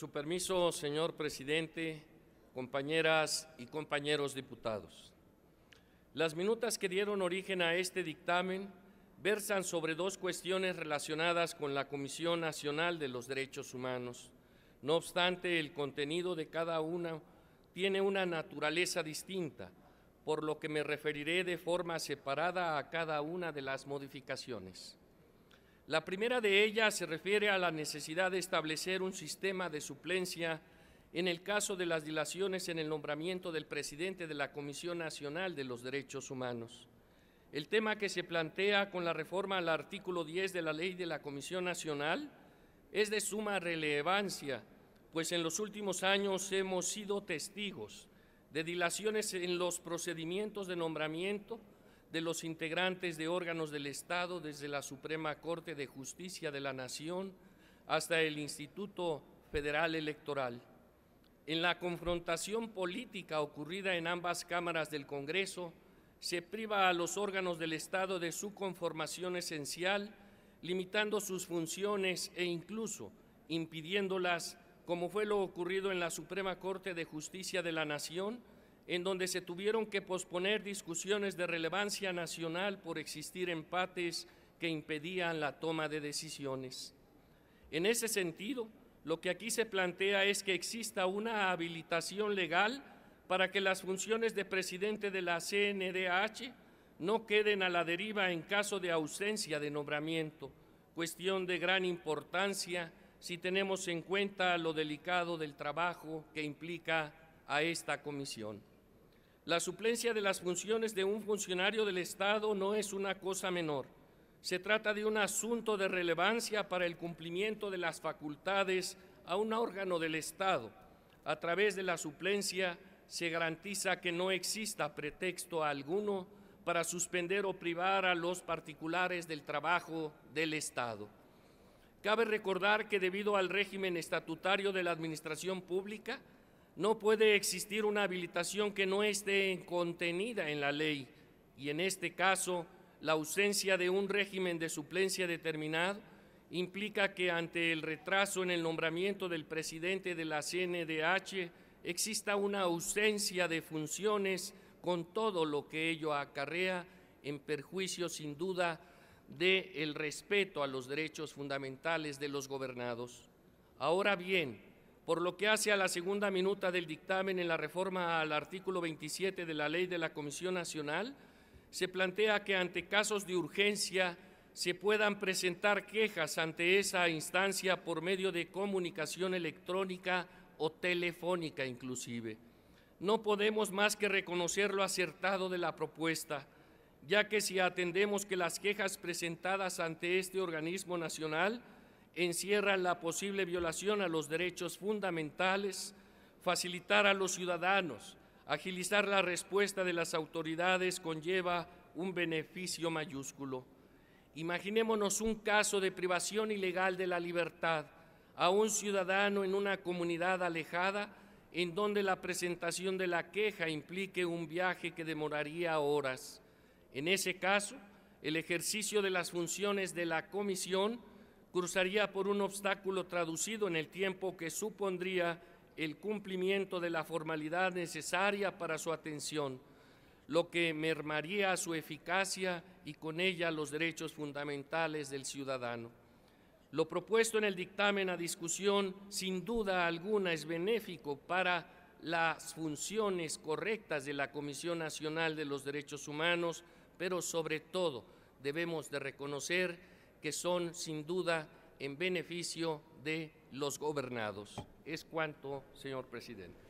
su permiso, señor presidente, compañeras y compañeros diputados. Las minutas que dieron origen a este dictamen versan sobre dos cuestiones relacionadas con la Comisión Nacional de los Derechos Humanos. No obstante, el contenido de cada una tiene una naturaleza distinta, por lo que me referiré de forma separada a cada una de las modificaciones. La primera de ellas se refiere a la necesidad de establecer un sistema de suplencia en el caso de las dilaciones en el nombramiento del presidente de la Comisión Nacional de los Derechos Humanos. El tema que se plantea con la reforma al artículo 10 de la ley de la Comisión Nacional es de suma relevancia, pues en los últimos años hemos sido testigos de dilaciones en los procedimientos de nombramiento, de los integrantes de órganos del Estado, desde la Suprema Corte de Justicia de la Nación hasta el Instituto Federal Electoral. En la confrontación política ocurrida en ambas cámaras del Congreso, se priva a los órganos del Estado de su conformación esencial, limitando sus funciones e incluso impidiéndolas, como fue lo ocurrido en la Suprema Corte de Justicia de la Nación, en donde se tuvieron que posponer discusiones de relevancia nacional por existir empates que impedían la toma de decisiones. En ese sentido, lo que aquí se plantea es que exista una habilitación legal para que las funciones de presidente de la CNDH no queden a la deriva en caso de ausencia de nombramiento, cuestión de gran importancia si tenemos en cuenta lo delicado del trabajo que implica a esta comisión. La suplencia de las funciones de un funcionario del Estado no es una cosa menor. Se trata de un asunto de relevancia para el cumplimiento de las facultades a un órgano del Estado. A través de la suplencia se garantiza que no exista pretexto alguno para suspender o privar a los particulares del trabajo del Estado. Cabe recordar que debido al régimen estatutario de la Administración Pública, no puede existir una habilitación que no esté contenida en la ley y en este caso la ausencia de un régimen de suplencia determinado implica que ante el retraso en el nombramiento del presidente de la CNDH exista una ausencia de funciones con todo lo que ello acarrea en perjuicio sin duda del el respeto a los derechos fundamentales de los gobernados. Ahora bien, por lo que hace a la segunda minuta del dictamen en la reforma al artículo 27 de la Ley de la Comisión Nacional, se plantea que ante casos de urgencia se puedan presentar quejas ante esa instancia por medio de comunicación electrónica o telefónica inclusive. No podemos más que reconocer lo acertado de la propuesta, ya que si atendemos que las quejas presentadas ante este organismo nacional encierra la posible violación a los derechos fundamentales, facilitar a los ciudadanos, agilizar la respuesta de las autoridades conlleva un beneficio mayúsculo. Imaginémonos un caso de privación ilegal de la libertad a un ciudadano en una comunidad alejada en donde la presentación de la queja implique un viaje que demoraría horas. En ese caso, el ejercicio de las funciones de la comisión cruzaría por un obstáculo traducido en el tiempo que supondría el cumplimiento de la formalidad necesaria para su atención, lo que mermaría su eficacia y con ella los derechos fundamentales del ciudadano. Lo propuesto en el dictamen a discusión sin duda alguna es benéfico para las funciones correctas de la Comisión Nacional de los Derechos Humanos, pero sobre todo debemos de reconocer que son sin duda en beneficio de los gobernados. Es cuanto, señor presidente.